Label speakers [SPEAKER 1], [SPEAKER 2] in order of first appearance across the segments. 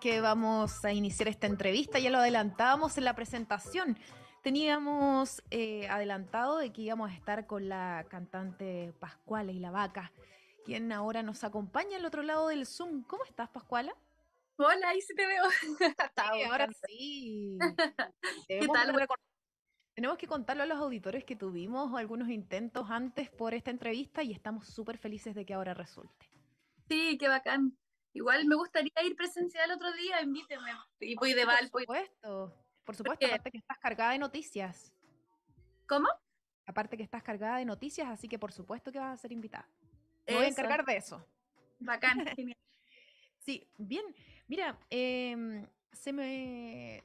[SPEAKER 1] que vamos a iniciar esta entrevista. Ya lo adelantábamos en la presentación. Teníamos eh, adelantado de que íbamos a estar con la cantante Pascuala y la vaca, quien ahora nos acompaña al otro lado del Zoom. ¿Cómo estás, Pascuala? Hola, ahí sí te veo. Sí, ahora sí. ¿Qué tal? Tenemos que contarlo a los auditores que tuvimos algunos intentos antes por esta entrevista y estamos súper felices de que ahora resulte. Sí, qué bacán. Igual me gustaría ir presencial otro
[SPEAKER 2] día, invíteme. Y voy de Valpo.
[SPEAKER 1] Por supuesto, por supuesto, aparte que estás cargada de noticias. ¿Cómo? Aparte que estás cargada de noticias, así que por supuesto que vas a ser invitada. Me voy a encargar de eso. Bacán, Sí, bien. Mira, em, se me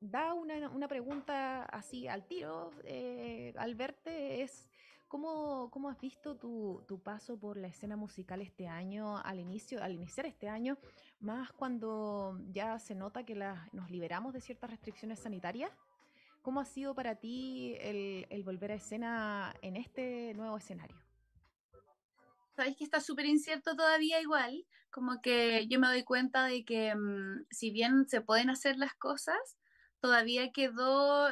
[SPEAKER 1] da una, una, pregunta así al tiro eh, al verte, es ¿Cómo, cómo has visto tu, tu, paso por la escena musical este año, al inicio, al iniciar este año, más cuando ya se nota que nos liberamos de ciertas restricciones sanitarias? ¿Cómo ha sido para ti el, volver a escena en este nuevo escenario? sabes que está súper incierto todavía igual, como que yo me doy cuenta de que mm,
[SPEAKER 2] si bien se pueden hacer las cosas, todavía quedó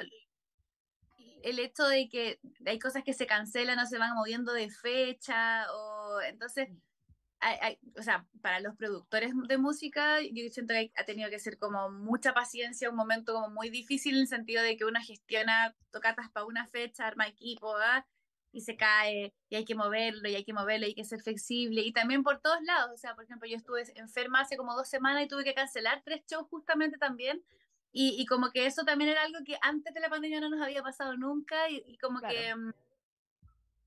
[SPEAKER 2] el hecho de que hay cosas que se cancelan o se van moviendo de fecha, o entonces, mm. o sea, para los productores de música, yo siento que ha tenido que ser como mucha paciencia, un momento como muy difícil en el sentido de que uno gestiona tocatas para una fecha, arma equipo, ¿verdad? ¿ah? y se cae, y hay que moverlo, y hay que moverlo, y hay que ser flexible, y también por todos lados, o sea, por ejemplo, yo estuve enferma hace como dos semanas y tuve que cancelar tres shows justamente también, y, como que eso también era algo que antes de la pandemia no nos había pasado nunca y, como que mm,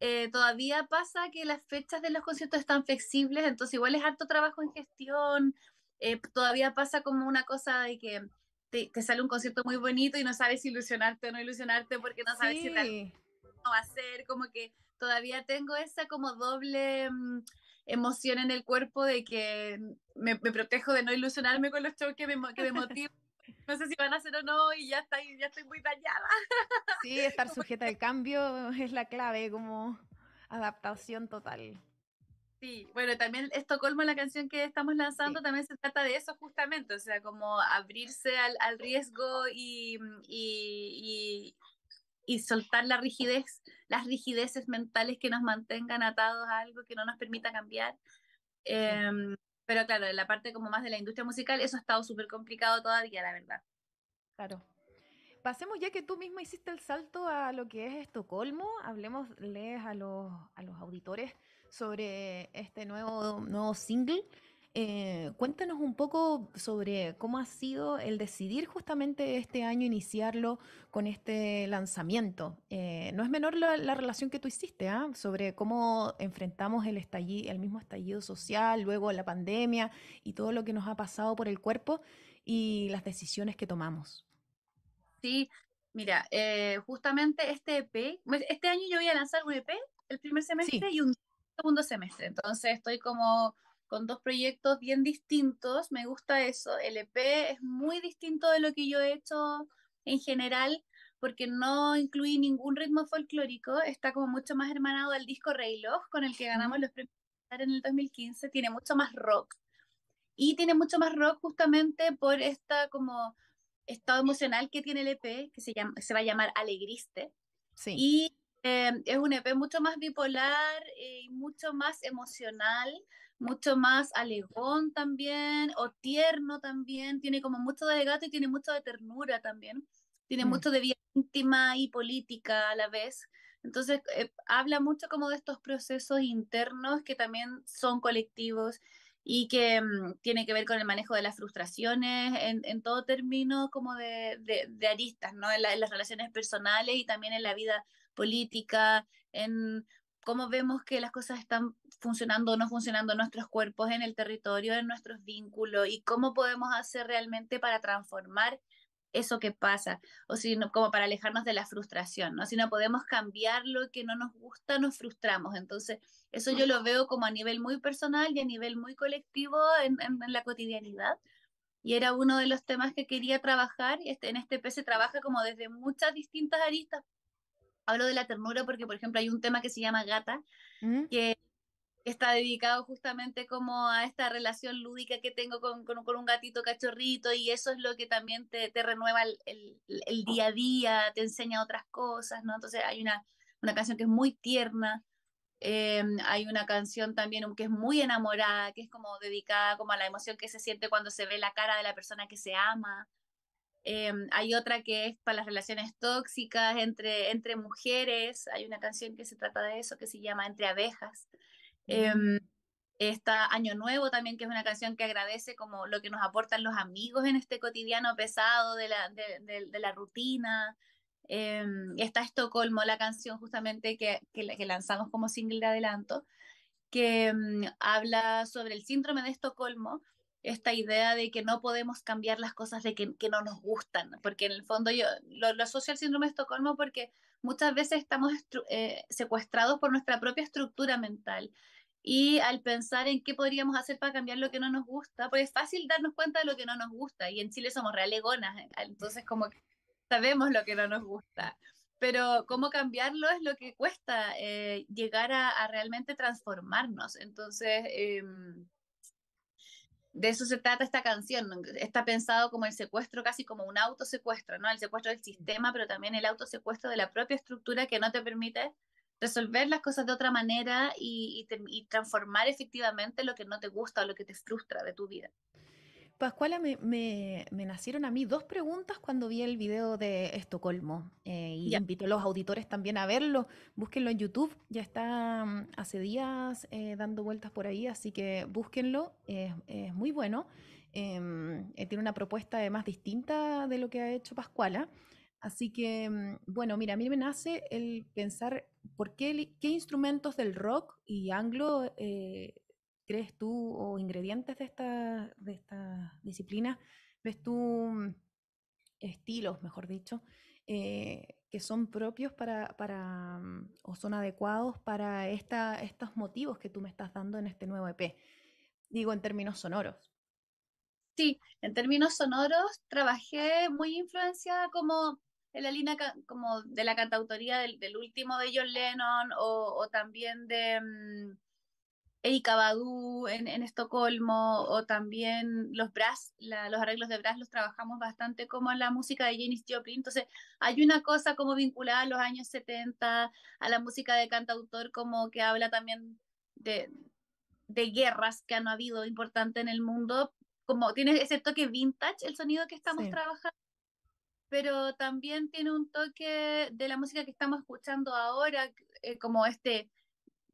[SPEAKER 2] eh, todavía pasa que las fechas de los conciertos están flexibles, entonces igual es harto trabajo en gestión, eh, todavía pasa como una cosa de que te, sale un concierto muy bonito y no sabes ilusionarte o no ilusionarte porque no sabes si va a ser, como que todavía tengo esa como doble mm, emoción en el cuerpo de que me, protejo de no ilusionarme con los shows que me, que me motivan no sé si van a hacer o no y ya estoy, ya estoy muy dañada.
[SPEAKER 1] Sí, estar sujeta al cambio es la clave, como adaptación total.
[SPEAKER 2] Sí, bueno, también Estocolmo, la canción que estamos lanzando, también se trata de eso justamente, o sea, como abrirse al, riesgo y, soltar la rigidez, las rigideces mentales que nos mantengan atados a algo que no nos permita cambiar.
[SPEAKER 1] Em,
[SPEAKER 2] pero claro, en la parte como más de la industria musical, eso ha estado súper complicado todavía, la verdad.
[SPEAKER 1] Claro. Pasemos ya que tú misma hiciste el salto a lo que es Estocolmo, hablemosles a los, a los auditores sobre este nuevo, nuevo single eh, cuéntanos un poco sobre cómo ha sido el decidir justamente este año iniciarlo con este lanzamiento. Eh, no es menor la, relación que tú hiciste ¿ah? sobre cómo enfrentamos el, estallido, el mismo estallido social, luego la pandemia y todo lo que nos ha pasado por el cuerpo y las decisiones que tomamos.
[SPEAKER 2] Sí, mira, eh, justamente este EP, este año yo voy a lanzar un EP el primer semestre y un segundo semestre, entonces estoy como con dos proyectos bien distintos. Me gusta eso. El EP es muy distinto de lo que yo he hecho en general porque no incluí ningún ritmo folclórico. Está como mucho más hermanado al disco Love, con el que ganamos los premios en el 2015. Tiene mucho más rock. Y tiene mucho más rock justamente por esta como estado emocional que tiene el EP, que se, llama, se va a llamar Alegriste. Y eh, es un EP mucho más bipolar eh, y mucho más emocional, mucho más alegón también, o tierno también, tiene como mucho de gato y tiene mucho de ternura también, tiene mm. mucho de vida íntima y política a la vez. Entonces, eh, habla mucho como de estos procesos internos que también son colectivos y que mm, tiene que ver con el manejo de las frustraciones en, en todo término como de, de, de aristas, ¿no? en, las relaciones personales y también en la vida política, en cómo vemos que las cosas están funcionando o no funcionando en nuestros cuerpos, en el territorio, en nuestros vínculos y cómo podemos hacer realmente para transformar eso que pasa, o si como para alejarnos de la frustración, ¿no? Si no podemos cambiar lo que no nos gusta, nos frustramos. Entonces, eso yo lo veo como a nivel muy personal y a nivel muy colectivo en, la cotidianidad. Y era uno de los temas que quería trabajar. Este, en este se trabaja como desde muchas distintas aristas, Hablo de la ternura porque, por ejemplo, hay un tema que se llama Gata, ¿Mm? que está dedicado justamente como a esta relación lúdica que tengo con, un gatito cachorrito y eso es lo que también te, renueva el, día a día, te enseña otras cosas, ¿no? Entonces hay una, una canción que es muy tierna, eh, hay una canción también que es muy enamorada, que es como dedicada como a la emoción que se siente cuando se ve la cara de la persona que se ama. Em, hay otra que es para las relaciones tóxicas entre, mujeres. Hay una canción que se trata de eso, que se llama Entre abejas. Eh, está Año Nuevo también, que es una canción que agradece como lo que nos aportan los amigos en este cotidiano pesado de la, rutina. Em, está Estocolmo, la canción justamente que, lanzamos como single de adelanto, que habla sobre el síndrome de Estocolmo, esta idea de que no podemos cambiar las cosas de que, no nos gustan, porque en el fondo yo lo, social asocio al síndrome de Estocolmo porque muchas veces estamos eh, secuestrados por nuestra propia estructura mental y al pensar en qué podríamos hacer para cambiar lo que no nos gusta, pues es fácil darnos cuenta de lo que no nos gusta y en Chile somos realegonas, eh, entonces como que sabemos lo que no nos gusta pero cómo cambiarlo es lo que cuesta eh, llegar a, realmente transformarnos. Entonces, em, de eso se trata esta canción. Está pensado como el secuestro, casi como un autosecuestro, ¿no? El secuestro del sistema, pero también el autosecuestro de la propia estructura que no te permite resolver las cosas de otra manera y, y transformar efectivamente lo que no te gusta o lo que te frustra de tu vida.
[SPEAKER 1] Pascuala, me, me, nacieron a mí dos preguntas cuando vi el video de Estocolmo. Eh, y invito a los auditores también a verlo. Búsquenlo en YouTube. Ya está mm, hace días eh, dando vueltas por ahí, así que búsquenlo. es muy bueno. Em, eh, tiene una propuesta más distinta de lo que ha hecho Pascuala. Así que, mm, bueno, mira, a mí me nace el pensar por qué, instrumentos del rock y anglo crees tú o ingredientes de esta, de esta disciplina? ¿Ves tú mm, estilos, mejor dicho, eh, que son propios para, para, mm, o son adecuados para esta, estos motivos que tú me estás dando en este nuevo EP? Digo, en términos sonoros. Sí, en términos
[SPEAKER 2] sonoros trabajé muy influenciada como en la línea como de la cantautoría del, último de John Lennon o también de... Mm, Erika Badu en, Estocolmo o también los brass, los arreglos de brass los trabajamos bastante como en la música de Janis Joplin. Entonces hay una cosa como vinculada a los años 70, a la música de cantautor como que habla también de, guerras que han habido importante en el mundo, como tiene ese toque vintage el sonido que estamos trabajando pero también tiene un toque de la música que estamos escuchando ahora, eh, como este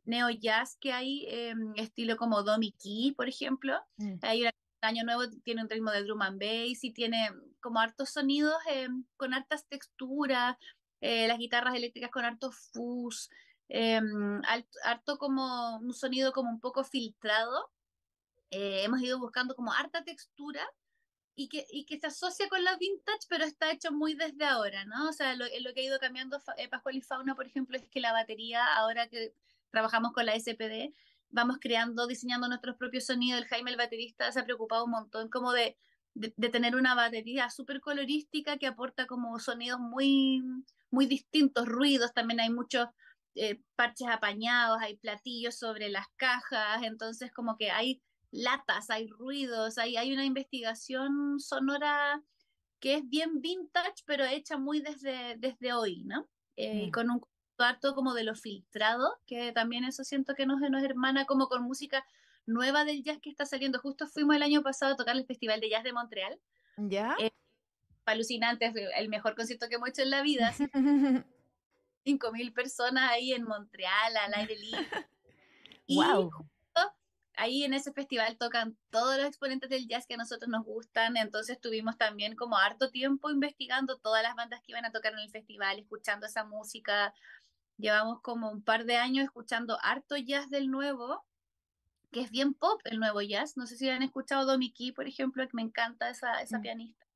[SPEAKER 2] neo jazz que hay, em, estilo como Domi Key, por ejemplo. Mm. Hay un año nuevo, tiene un ritmo de drum and bass y tiene como hartos sonidos em, con hartas texturas, eh, las guitarras eléctricas con hartos fuzz, em, harto como un sonido como un poco filtrado. Eh, hemos ido buscando como harta textura y que, y que se asocia con la vintage, pero está hecho muy desde ahora, ¿no? O sea, lo, que ha ido cambiando eh, Pascual y Fauna, por ejemplo, es que la batería, ahora que trabajamos con la SPD, vamos creando, diseñando nuestros propios sonidos. El Jaime, el baterista, se ha preocupado un montón como de, de, tener una batería súper colorística que aporta como sonidos muy, muy distintos, ruidos, también hay muchos eh, parches apañados, hay platillos sobre las cajas, entonces como que hay latas, hay ruidos, hay, hay una investigación sonora que es bien vintage, pero hecha muy desde, desde hoy, ¿no? Eh, mm. Con un harto como de lo filtrado, que también eso siento que nos, nos hermana como con música nueva del jazz que está saliendo. Justo fuimos el año pasado a tocar el Festival de Jazz de Montreal. ¿Ya? Eh, alucinante, el mejor concierto que hemos hecho en la vida. cinco mil personas ahí en Montreal, al aire libre. Y justo ahí en ese festival tocan todos los exponentes del jazz que a nosotros nos gustan, entonces tuvimos también como harto tiempo investigando todas las bandas que iban a tocar en el festival, escuchando esa música, Llevamos como un par de años escuchando harto jazz del nuevo, que es bien pop el nuevo jazz. No sé si han escuchado Domi Key, por ejemplo, que me encanta esa, esa mm. pianista.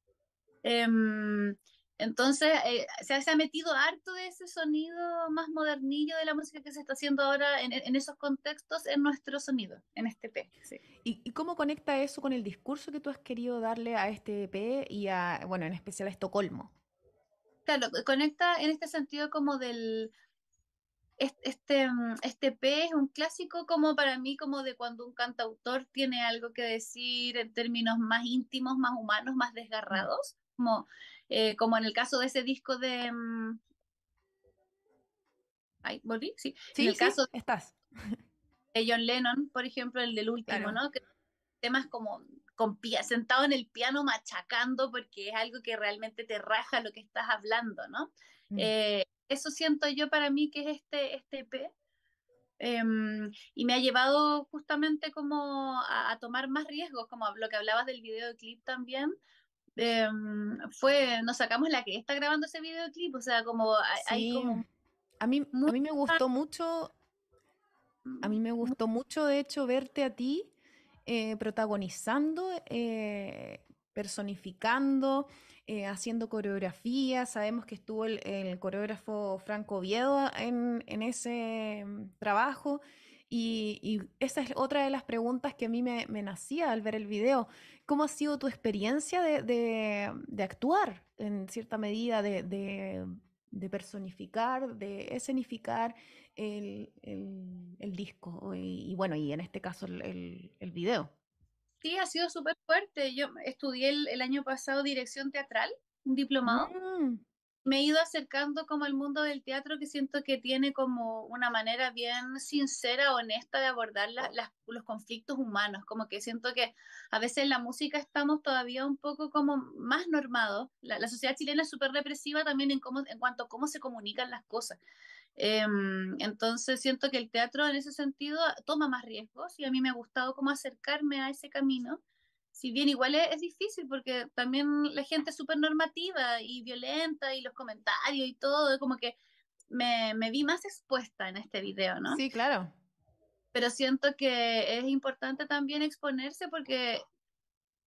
[SPEAKER 2] Em, entonces, eh, se, ha metido harto de ese sonido más modernillo de la música que se está haciendo ahora en, esos contextos en nuestro
[SPEAKER 1] sonido, en este p ¿Y, cómo conecta eso con el discurso que tú has querido darle a este p y a, bueno, en especial a Estocolmo?
[SPEAKER 2] Claro, conecta en este sentido como del, este, mm, este P es un clásico como para mí, como de cuando un cantautor tiene algo que decir en términos más íntimos, más humanos, más desgarrados, como, eh, como en el caso de ese disco de... Mm, ay, ¿volví? Sí, en el caso estás. de John Lennon, por ejemplo, el del último, ¿no? temas como sentado en el piano machacando porque es algo que realmente te raja lo que estás hablando, ¿no? Mm. Eh, eso siento yo para mí que es este, este EP. Em, y me ha llevado justamente como a, tomar más riesgos, como lo que hablabas del videoclip también. Em, fue, nos sacamos la que está grabando ese videoclip, o sea, como sí.
[SPEAKER 1] A mí, a mí me gustó mucho, a mí mm. me gustó mucho de hecho verte a ti eh, protagonizando, eh, personificando, eh, haciendo coreografía. Sabemos que estuvo el, coreógrafo Franco Oviedo en, ese mm, trabajo. Y, esa es otra de las preguntas que a mí me, nacía al ver el video. ¿Cómo ha sido tu experiencia de, mm, actuar en cierta medida, de, personificar, de escenificar el, disco y, bueno, y en este caso el video?
[SPEAKER 2] Sí, ha sido súper fuerte. Yo estudié el, año pasado dirección teatral,
[SPEAKER 1] un diplomado.
[SPEAKER 2] Mm. Me he ido acercando como al mundo del teatro que siento que tiene como una manera bien sincera, honesta de abordar los conflictos humanos. Como que siento que a veces en la música estamos todavía un poco como más normados. La, sociedad chilena es súper represiva también en, en cuanto a cómo se comunican las cosas. Em, entonces siento que el teatro en ese sentido toma más riesgos y a mí me ha gustado cómo acercarme a ese camino. Si bien igual es, difícil porque también la gente es súper normativa y violenta y los comentarios y todo, como que me, me vi más expuesta en este video, ¿no? Sí, claro pero siento que es importante también exponerse porque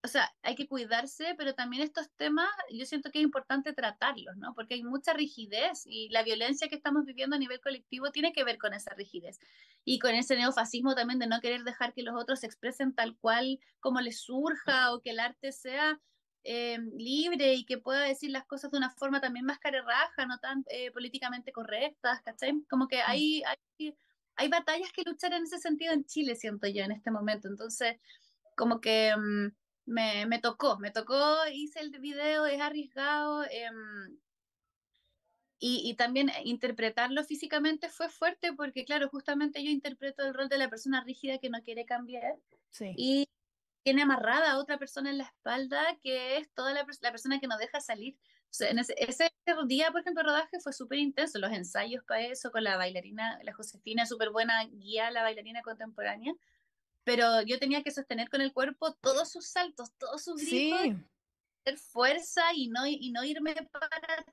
[SPEAKER 2] o sea, hay que cuidarse, pero también estos temas yo siento que es importante tratarlos, ¿no? Porque hay mucha rigidez y la violencia que estamos viviendo a nivel colectivo tiene que ver con esa rigidez y con ese neofascismo también de no querer dejar que los otros se expresen tal cual como les surja o que el arte sea eh, libre y que pueda decir las cosas de una forma también más carerraja, no tan eh, políticamente correctas, ¿cachai? Como que mm. hay, hay, hay, batallas que luchar en ese sentido en Chile, siento yo, en este momento. Entonces, como que... Mm, me, tocó, me tocó, hice el video, es arriesgado. Em, y, también eh, interpretarlo físicamente fue fuerte porque, claro, justamente yo interpreto el rol de la persona rígida que no quiere cambiar y tiene amarrada a otra persona en la espalda que es toda la, persona que no deja salir. en ese, día, por ejemplo, el rodaje fue súper intenso, los ensayos para eso, con la bailarina, la Josefina, súper buena guía, la bailarina contemporánea pero yo tenía que sostener con el cuerpo todos sus saltos, todos sus gritos, sí. hacer fuerza y no, irme para atrás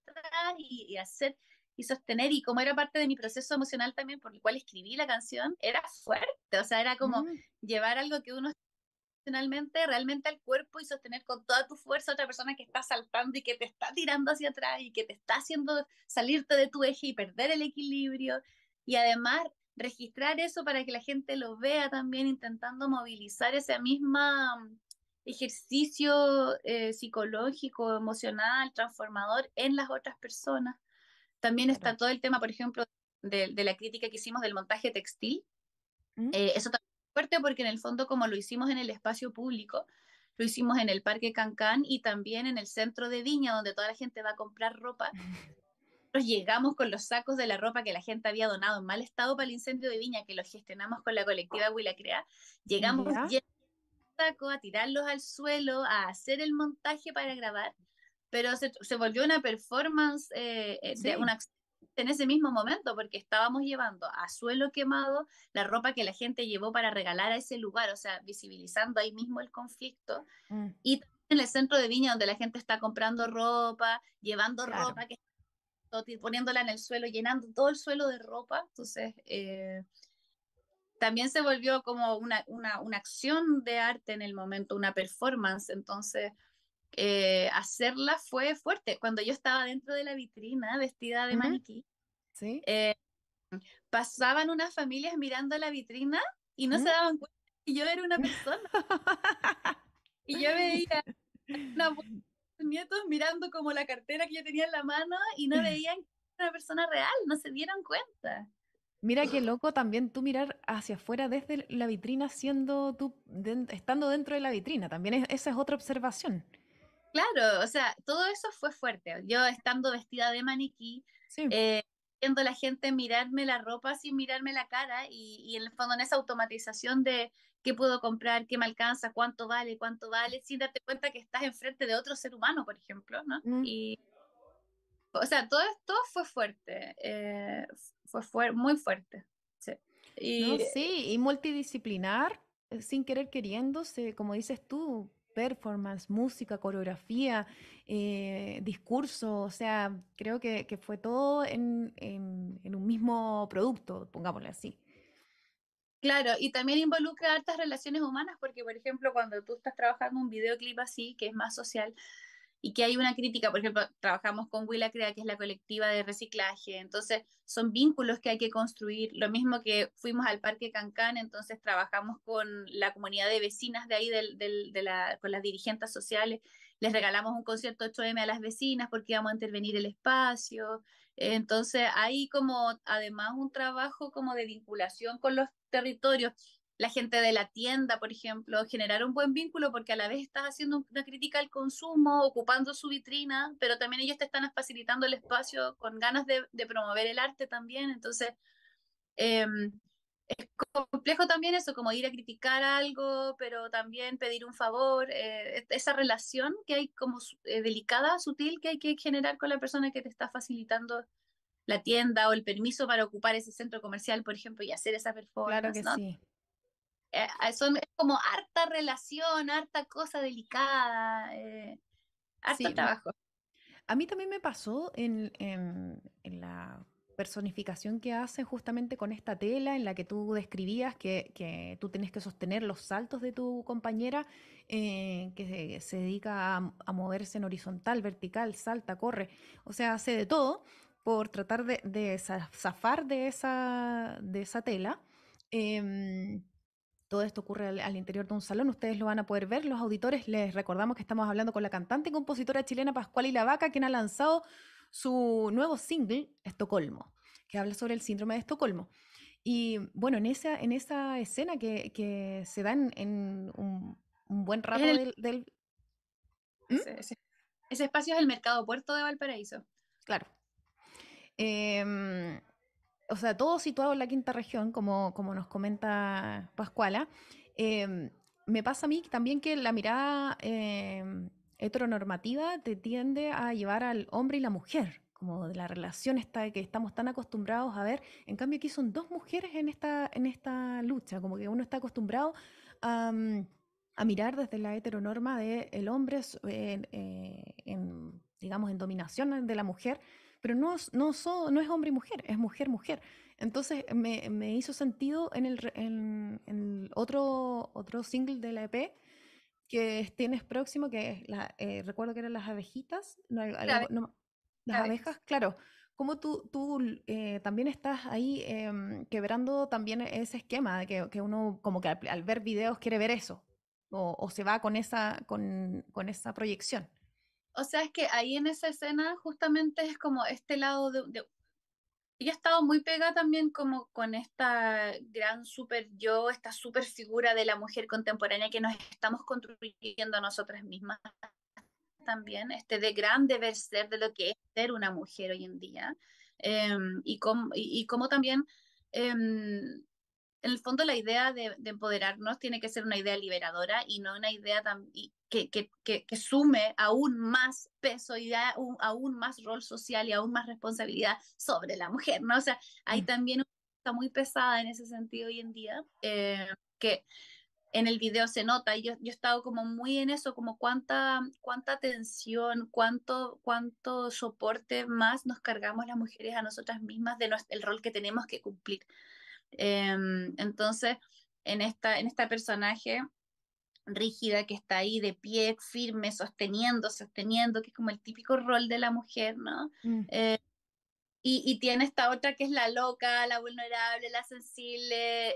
[SPEAKER 2] y, hacer y sostener. Y como era parte de mi proceso emocional también, por el cual escribí la canción, era fuerte, o sea, era como mm. llevar algo que uno emocionalmente realmente al cuerpo y sostener con toda tu fuerza a otra persona que está saltando y que te está tirando hacia atrás y que te está haciendo salirte de tu eje y perder el equilibrio. Y además registrar eso para que la gente lo vea también, intentando movilizar ese mismo mm, ejercicio eh, psicológico, emocional, transformador en las otras personas. También está todo el tema, por ejemplo, de, la crítica que hicimos del montaje textil. Mm. Eh, eso también es fuerte porque en el fondo, como lo hicimos en el espacio público, lo hicimos en el Parque Cancán y también en el centro de Viña, donde toda la gente va a comprar ropa. llegamos con los sacos de la ropa que la gente había donado en mal estado para el incendio de Viña, que los gestionamos con la colectiva Huila llegamos a tirarlos al suelo, a hacer el montaje para grabar, pero se, volvió una performance eh, eh, en ese mismo momento, porque estábamos llevando a suelo quemado la ropa que la gente llevó para regalar a ese lugar, o sea, visibilizando ahí mismo el conflicto. Mm. Y en el centro de Viña, donde la gente está comprando ropa, llevando ropa que está poniéndola en el suelo, llenando todo el suelo de ropa. Entonces, eh, también se volvió como una, una, una, acción de arte en el momento, una performance. Entonces, eh, hacerla fue fuerte. Cuando yo estaba dentro de la vitrina, vestida de maniquí, ¿Sí? Eh, pasaban unas familias mirando la vitrina y no se daban cuenta que yo era una persona. y yo veía una nietos mirando como la cartera que yo tenía en la mano y no veían que era una persona real, no se dieron cuenta.
[SPEAKER 1] Mira qué loco también tú mirar hacia afuera desde la vitrina siendo tú estando dentro de la vitrina, también esa es otra observación. Claro, o sea, todo eso fue fuerte. Yo estando vestida de maniquí, sí. Eh,
[SPEAKER 2] viendo la gente mirarme la ropa sin mirarme la cara y, en el fondo en esa automatización de qué puedo comprar, qué me alcanza, cuánto vale, cuánto vale, sin darte cuenta que estás enfrente de otro ser humano, por ejemplo, ¿no? Mm. Y, o sea, todo esto fue fuerte, eh,
[SPEAKER 1] fue muy fuerte. sí, y multidisciplinar, eh, sin querer queriéndose, como dices tú, performance, música, coreografía, eh, discurso, o sea, creo que, fue todo en, un mismo producto, pongámosle así.
[SPEAKER 2] Claro, y también involucra hartas relaciones humanas, porque por ejemplo, cuando tú estás trabajando un videoclip así, que es más social, y que hay una crítica, por ejemplo, trabajamos con Willa Crea, que es la colectiva de reciclaje, entonces son vínculos que hay que construir, lo mismo que fuimos al Parque Cancán, entonces trabajamos con la comunidad de vecinas de ahí, del, de la, con las dirigentes sociales, les regalamos un concierto 8M a las vecinas porque íbamos a intervenir el espacio, entonces hay como además un trabajo como de vinculación con los territorios, la gente de la tienda, por ejemplo, generar un buen vínculo porque a la vez estás haciendo una crítica al consumo, ocupando su vitrina, pero también ellos te están facilitando el espacio con ganas de, promover el arte también. Entonces, em, es complejo también eso, como ir a criticar algo, pero también pedir un favor, eh, esa relación que hay como eh, delicada, sutil, que hay que generar con la persona que te está facilitando la tienda o el permiso para ocupar ese centro comercial, por ejemplo, y hacer esa performance. Claro que sí. Eh, es como harta relación, harta cosa delicada, eh, trabajo.
[SPEAKER 1] A mí también me pasó en, la personificación que hacen justamente con esta tela en la que tú describías que, tú tienes que sostener los saltos de tu compañera eh, que se, dedica a, moverse en horizontal, vertical, salta, corre, o sea, hace de todo por tratar de, zafar de esa, de esa tela. Em, todo esto ocurre al, interior de un salón, ustedes lo van a poder ver. Los auditores, les recordamos que estamos hablando con la cantante y compositora chilena Pascual y la Vaca, quien ha lanzado su nuevo single, Estocolmo, que habla sobre el síndrome de Estocolmo. Y bueno, en esa, en esa escena que, se dan en un, buen rato del... ¿Mm? Ese,
[SPEAKER 2] espacio es el mercado puerto de Valparaíso.
[SPEAKER 1] Claro. Em, o sea, todo situado en la quinta región, como, nos comenta Pascuala, em, me pasa a mí también que la mirada em, heteronormativa te tiende a llevar al hombre y la mujer, como de la relación que estamos tan acostumbrados a ver. En cambio, aquí son dos mujeres en esta, en esta lucha, como que uno está acostumbrado a... Mm, mirar desde la heteronorma de el hombre eh, eh, digamos, en dominación de la mujer pero no, no es hombre y mujer, es mujer-mujer. Entonces me, hizo sentido en el, otro, otro single de la EP que tienes próximo, que la, eh, recuerdo que eran las abejitas, las abejas, claro. como tú, tú eh, también estás ahí em, quebrando también ese esquema, que, que uno como que al, ver videos quiere ver eso, o, se va con esa, con, con esa proyección? O sea, es que ahí en esa escena justamente es como este lado de... de... Ella
[SPEAKER 2] estado muy pegada también como con esta gran super yo, esta super figura de la mujer contemporánea que nos estamos construyendo nosotras mismas también, este de gran deber ser de lo que es ser una mujer hoy en día em, y, como y, y también em, en el fondo la idea de, empoderarnos tiene que ser una idea liberadora y no una idea que, sume aún más peso y aún más rol social y aún más responsabilidad sobre la mujer, ¿no? O sea, hay mm. también una cosa muy pesada en ese sentido hoy en día, eh, que en el video se nota, y yo, he estado como muy en eso, como cuánta, cuánta tensión, cuánto, cuánto soporte más nos cargamos las mujeres a nosotras mismas del rol que tenemos que cumplir. Em, entonces, en esta, en esta personaje rígida que está ahí de pie, firme, sosteniendo, sosteniendo, que es como el típico rol de la mujer, ¿no? Mm. Eh, y, tiene esta otra que es la loca, la vulnerable, la sensible,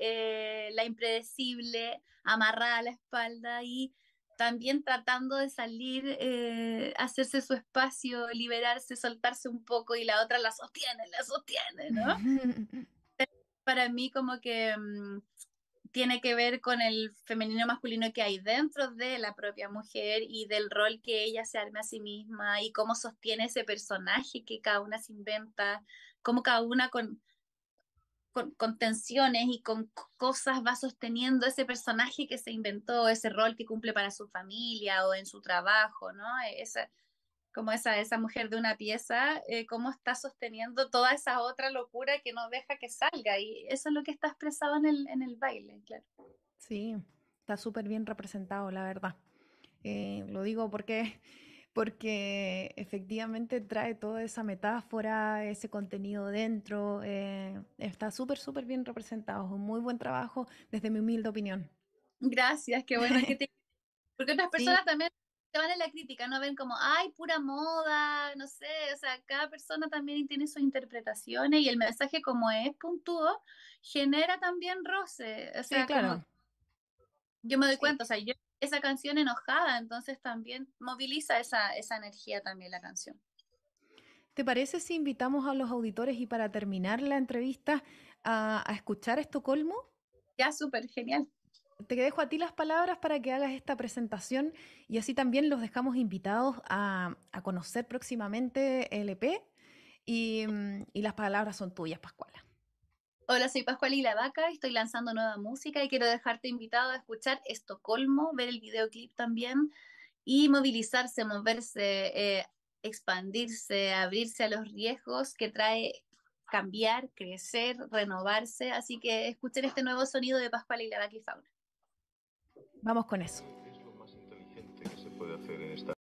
[SPEAKER 2] eh, la impredecible, amarrada a la espalda y también tratando de salir, eh, hacerse su espacio, liberarse, soltarse un poco y la otra la sostiene, la sostiene, ¿no? para mí como que mm, tiene que ver con el femenino masculino que hay dentro de la propia mujer y del rol que ella se arma a sí misma y cómo sostiene ese personaje que cada una se inventa, cómo cada una con, con, tensiones y con cosas va sosteniendo ese personaje que se inventó, ese rol que cumple para su familia o en su trabajo, ¿no? E-, como esa, esa mujer de una pieza, eh, cómo está sosteniendo toda esa otra locura que no deja que salga. Y eso es lo que está expresado en el, en el baile, claro.
[SPEAKER 1] Sí, está súper bien representado, la verdad. Eh, lo digo porque, porque efectivamente trae toda esa metáfora, ese contenido dentro. Eh, está súper, súper bien representado. Un muy buen trabajo desde mi humilde opinión. Gracias, qué bueno que te...
[SPEAKER 2] Porque otras personas también van a la crítica, no ven como, ay, pura moda, no sé, o sea, cada persona también tiene sus interpretaciones y el mensaje como es puntúo, genera también roce. O sea, claro. yo me doy cuenta, o sea, esa canción enojada, entonces también moviliza esa, esa energía también la canción.
[SPEAKER 1] ¿Te parece si invitamos a los auditores y para terminar la entrevista a, a escuchar Estocolmo? Ya, súper, genial te dejo a ti las palabras para que hagas esta presentación y así también los dejamos invitados a, conocer próximamente LP e mm, y, las palabras son tuyas, Pascuala.
[SPEAKER 2] Hola, soy Pascual y la Vaca, estoy lanzando nueva música y quiero dejarte invitado a escuchar Estocolmo, ver el videoclip también y movilizarse, moverse, eh, expandirse, abrirse a los riesgos que trae cambiar, crecer, renovarse. Así que escuchen este nuevo sonido de Pascual y la Vaca y Fauna.
[SPEAKER 1] Vamos con eso. Es lo más inteligente que se puede hacer en esta...